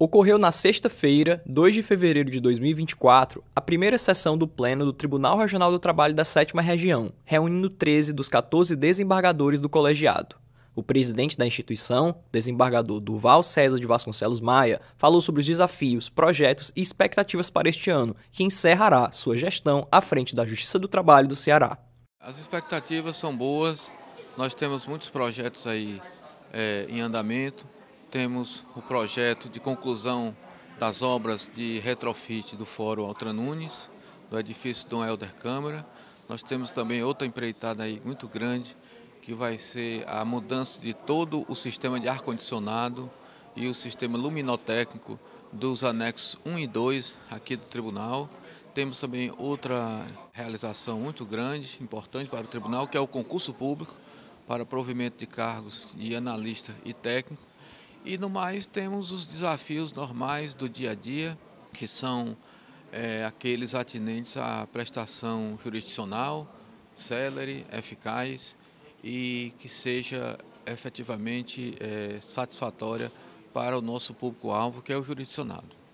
Ocorreu na sexta-feira, 2 de fevereiro de 2024, a primeira sessão do Pleno do Tribunal Regional do Trabalho da 7 Região, reunindo 13 dos 14 desembargadores do colegiado. O presidente da instituição, desembargador Duval César de Vasconcelos Maia, falou sobre os desafios, projetos e expectativas para este ano, que encerrará sua gestão à frente da Justiça do Trabalho do Ceará. As expectativas são boas, nós temos muitos projetos aí é, em andamento temos o projeto de conclusão das obras de retrofit do Fórum Altra Nunes, do edifício Dom Helder Câmara. Nós temos também outra empreitada aí muito grande, que vai ser a mudança de todo o sistema de ar-condicionado e o sistema luminotécnico dos anexos 1 e 2 aqui do tribunal. Temos também outra realização muito grande, importante para o tribunal, que é o concurso público para provimento de cargos de analista e técnico e no mais temos os desafios normais do dia a dia, que são é, aqueles atinentes à prestação jurisdicional, célere, eficaz e que seja efetivamente é, satisfatória para o nosso público-alvo, que é o jurisdicionado.